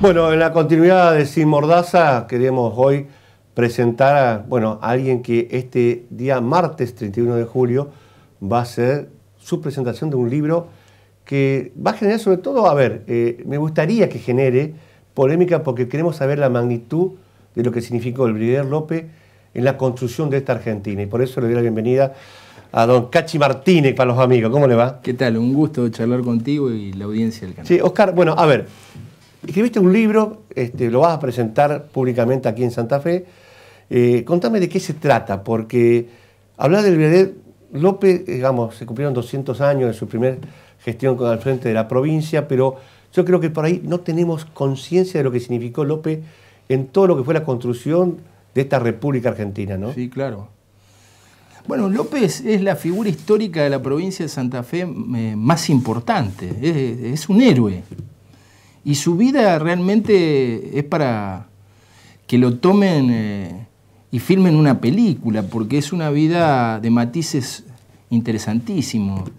Bueno, en la continuidad de Sin Mordaza queremos hoy presentar a, bueno, alguien que este día martes 31 de julio va a ser su presentación de un libro que va a generar sobre todo, a ver, eh, me gustaría que genere polémica porque queremos saber la magnitud de lo que significó el brider López en la construcción de esta Argentina. Y por eso le doy la bienvenida a don Cachi Martínez para los amigos. ¿Cómo le va? ¿Qué tal? Un gusto charlar contigo y la audiencia del canal. Sí, Oscar, bueno, a ver, Escribiste un libro, este, lo vas a presentar públicamente aquí en Santa Fe. Eh, contame de qué se trata, porque hablar del Vered López, digamos, se cumplieron 200 años de su primer gestión con, al frente de la provincia, pero yo creo que por ahí no tenemos conciencia de lo que significó López en todo lo que fue la construcción de esta República Argentina, ¿no? Sí, claro. Bueno, López es la figura histórica de la provincia de Santa Fe eh, más importante, es un héroe, y su vida realmente es para que lo tomen eh, y filmen una película, porque es una vida de matices interesantísimos.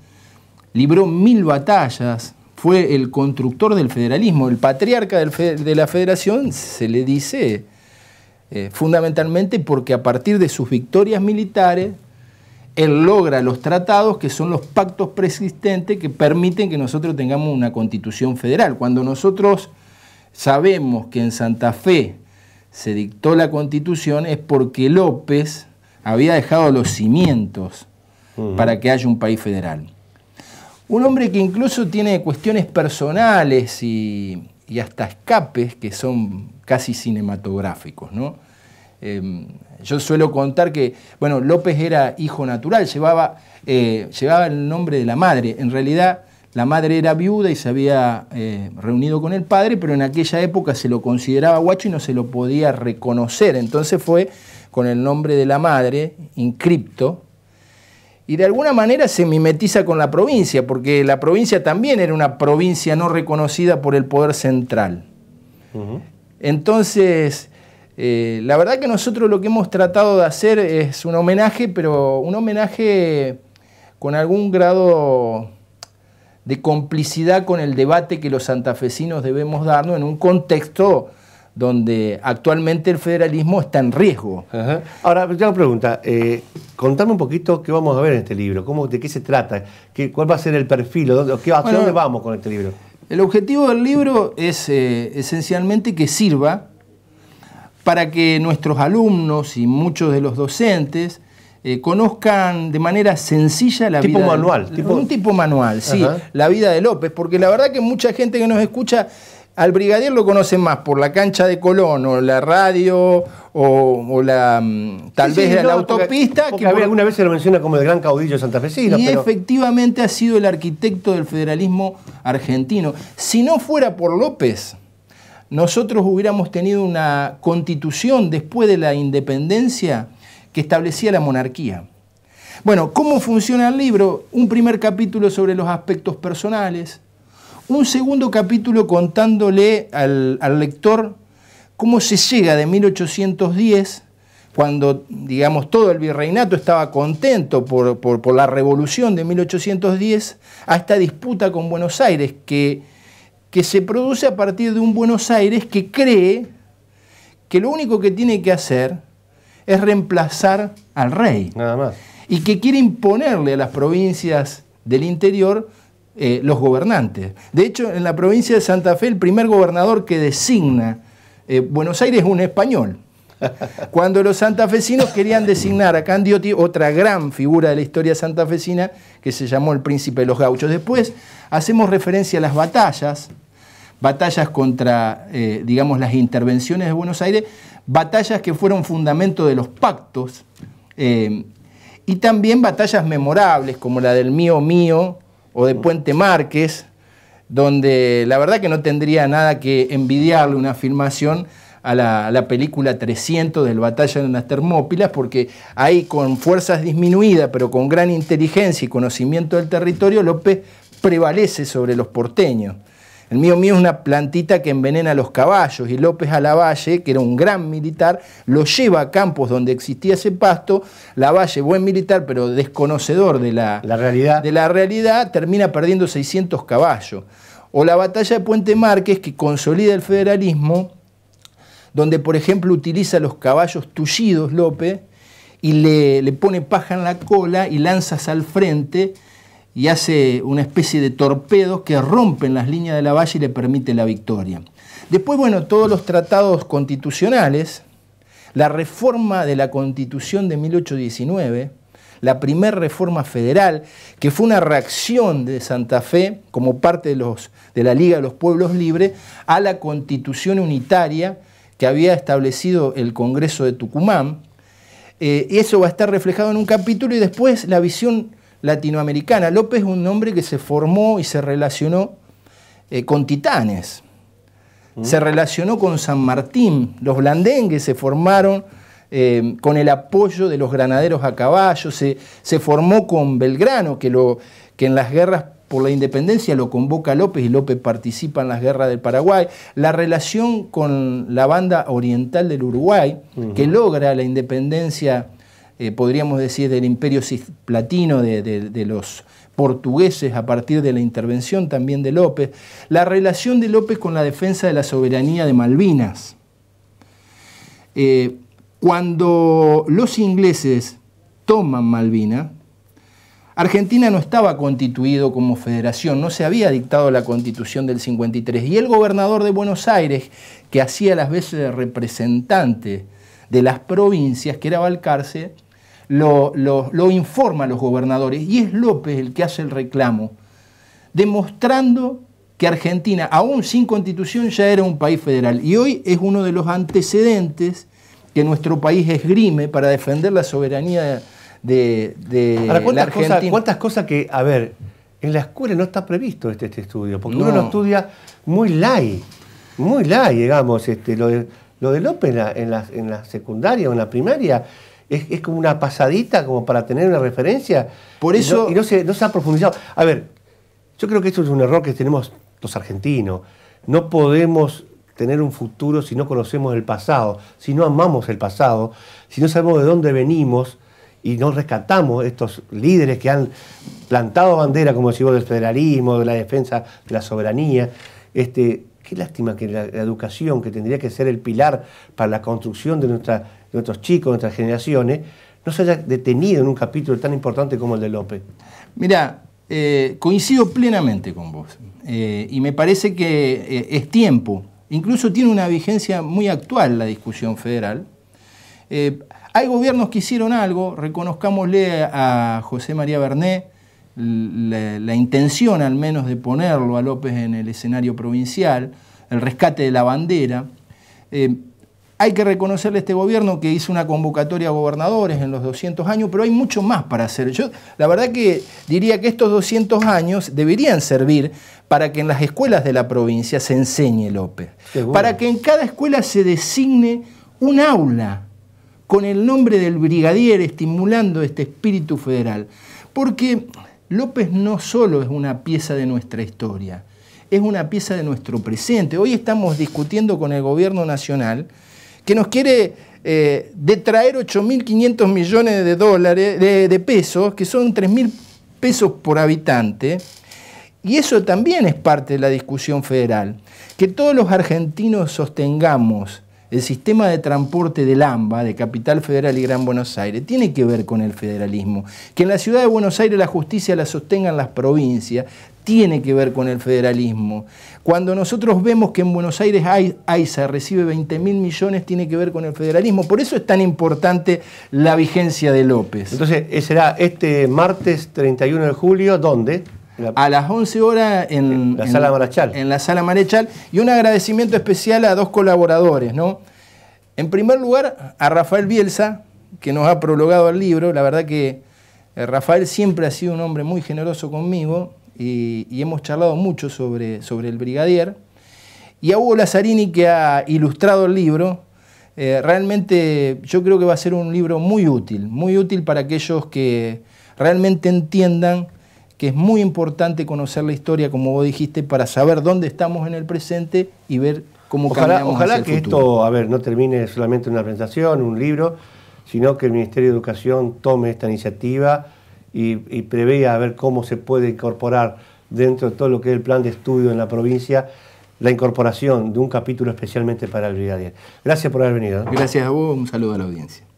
Libró mil batallas, fue el constructor del federalismo, el patriarca de la federación, se le dice, eh, fundamentalmente porque a partir de sus victorias militares él logra los tratados, que son los pactos preexistentes que permiten que nosotros tengamos una constitución federal. Cuando nosotros sabemos que en Santa Fe se dictó la constitución es porque López había dejado los cimientos para que haya un país federal. Un hombre que incluso tiene cuestiones personales y hasta escapes que son casi cinematográficos, ¿no? Em, yo suelo contar que, bueno, López era hijo natural, llevaba, eh, llevaba el nombre de la madre. En realidad, la madre era viuda y se había eh, reunido con el padre, pero en aquella época se lo consideraba guacho y no se lo podía reconocer. Entonces fue con el nombre de la madre, inscripto, y de alguna manera se mimetiza con la provincia, porque la provincia también era una provincia no reconocida por el poder central. Entonces, eh, la verdad que nosotros lo que hemos tratado de hacer es un homenaje, pero un homenaje con algún grado de complicidad con el debate que los santafesinos debemos darnos en un contexto donde actualmente el federalismo está en riesgo. Ahora, tengo una pregunta. Eh, contame un poquito qué vamos a ver en este libro, cómo, de qué se trata, qué, cuál va a ser el perfil, dónde, dónde vamos con este libro. El objetivo del libro es eh, esencialmente que sirva para que nuestros alumnos y muchos de los docentes eh, conozcan de manera sencilla la vida. Manual, tipo manual. Un tipo manual, sí. La vida de López. Porque la verdad que mucha gente que nos escucha al brigadier lo conoce más por la cancha de Colón o la radio o, la mm, tal vez la autopista. que alguna vez se lo menciona como el gran caudillo santafesino. Y efectivamente ha sido el arquitecto del federalismo argentino. Si no fuera por López, nosotros hubiéramos tenido una constitución después de la independencia que establecía la monarquía. Bueno, ¿cómo funciona el libro? Un primer capítulo sobre los aspectos personales, un segundo capítulo contándole al, lector cómo se llega de 1810 cuando, digamos, todo el virreinato estaba contento por, por, la revolución de 1810, a esta disputa con Buenos Aires, que que se produce a partir de un Buenos Aires que cree que lo único que tiene que hacer es reemplazar al rey. Nada más. Y que quiere imponerle a las provincias del interior eh, los gobernantes. De hecho, en la provincia de Santa Fe, el primer gobernador que designa eh, Buenos Aires es un español. Cuando los santafesinos querían designar a Candioti, otra gran figura de la historia santafesina, que se llamó el príncipe de los gauchos. Después hacemos referencia a las batallas batallas contra, eh, digamos, las intervenciones de Buenos Aires, batallas que fueron fundamento de los pactos, eh, y también batallas memorables como la del Mío Mío o de Puente Márquez, donde la verdad que no tendría nada que envidiarle una filmación a la, la, película 300 del Batalla de las Termópilas, porque ahí con fuerzas disminuidas, pero con gran inteligencia y conocimiento del territorio, López prevalece sobre los porteños. El mío mío es una plantita que envenena a los caballos y López Alavalle, que era un gran militar, lo lleva a campos donde existía ese pasto. Lavalle, buen militar, pero desconocedor de la, realidad. de la realidad, termina perdiendo 600 caballos. O la batalla de Puente Márquez, que consolida el federalismo, donde por ejemplo utiliza los caballos tullidos López y le, le pone paja en la cola y lanzas al frente y hace una especie de torpedos que rompen las líneas de la valla y le permite la victoria. Después, bueno, todos los tratados constitucionales, la reforma de la Constitución de 1819, la primera reforma federal, que fue una reacción de Santa Fe como parte de, los, de la Liga de los Pueblos Libres a la Constitución Unitaria que había establecido el Congreso de Tucumán. Eh, eso va a estar reflejado en un capítulo y después la visión latinoamericana. López es un hombre que se formó y se relacionó eh, con titanes, mm. se relacionó con San Martín, los blandengues se formaron. Eh, con el apoyo de los granaderos a caballo, se, se formó con Belgrano, que, lo, que en las guerras por la independencia lo convoca López y López participa en las guerras del Paraguay, la relación con la banda oriental del Uruguay, que logra la independencia eh, podríamos decir, del imperio platino de, los portugueses a partir de la intervención también de López, la relación de López con la defensa de la soberanía de Malvinas. Eh, cuando los ingleses toman Malvina, Argentina no estaba constituido como federación, no se había dictado la constitución del 53 y el gobernador de Buenos Aires, que hacía las veces de representante de las provincias, que era Balcarce, lo, informa a los gobernadores y es López el que hace el reclamo, demostrando que Argentina, aún sin constitución, ya era un país federal. Y hoy es uno de los antecedentes que nuestro país esgrime para defender la soberanía de, Argentina? ¿Cuántas cosas que, a ver, en la escuela no está previsto este, este estudio? Porque uno lo estudia muy light, muy light, digamos, este, lo, de, López en la secundaria o en la primaria es, como una pasadita, como para tener una referencia. Por eso. Y no, no, se, ha profundizado. A ver, yo creo que esto es un error que tenemos los argentinos. No podemos tener un futuro si no conocemos el pasado, si no amamos el pasado, si no sabemos de dónde venimos y no rescatamos estos líderes que han plantado bandera, como decimos, del federalismo, de la defensa de la soberanía. Este, qué lástima que la educación, que tendría que ser el pilar para la construcción de nuestra de chicos, de nuestras generaciones, no se haya detenido en un capítulo tan importante como el de López. Mira, eh, coincido plenamente con vos eh, y me parece que eh, es tiempo, incluso tiene una vigencia muy actual la discusión federal. hay gobiernos que hicieron algo, reconozcámosle a José María Berné la, intención al menos de ponerlo a López en el escenario provincial, el rescate de la bandera. Hay que reconocerle a este gobierno que hizo una convocatoria a gobernadores en los 200 años, pero hay mucho más para hacer. Yo la verdad que diría que estos 200 años deberían servir para que en las escuelas de la provincia se enseñe López, para que en cada escuela se designe un aula con el nombre del brigadier, estimulando este espíritu federal. Porque López no solo es una pieza de nuestra historia, es una pieza de nuestro presente. Hoy estamos discutiendo con el gobierno nacional que nos quiere eh, detraer 8.500 millones de dólares, de, de pesos, que son 3.000 pesos por habitante. Y eso también es parte de la discusión federal. Que todos los argentinos sostengamos el sistema de transporte del AMBA, de Capital Federal y Gran Buenos Aires, tiene que ver con el federalismo. Que en la ciudad de Buenos Aires la justicia la sostengan las provincias, tiene que ver con el federalismo. Cuando nosotros vemos que en Buenos Aires AISA recibe 20 mil millones, tiene que ver con el federalismo. Por eso es tan importante la vigencia de López. Entonces, eh, será este martes 31 de julio, ¿dónde? a las 11 horas en la, sala Marechal. en la sala Marechal. Y un agradecimiento especial a dos colaboradores, ¿no? En primer lugar, a Rafael Bielsa, que nos ha prologado el libro. La verdad que eh, Rafael siempre ha sido un hombre muy generoso conmigo y, hemos charlado mucho sobre, sobre el brigadier. Y a Hugo Lazzarini, que ha ilustrado el libro. Eh, realmente yo creo que va a ser un libro muy útil, muy útil para aquellos que realmente entiendan que es muy importante conocer la historia, como vos dijiste, para saber dónde estamos en el presente y ver cómo ojalá, que esto, a ver, no termine solamente una presentación, un libro, sino que el Ministerio de Educación tome esta iniciativa y, y prevea a ver cómo se puede incorporar dentro de todo lo que es el plan de estudio en la provincia la incorporación de un capítulo especialmente para el brigadier. Gracias por haber venido. Gracias a vos, un saludo a la audiencia.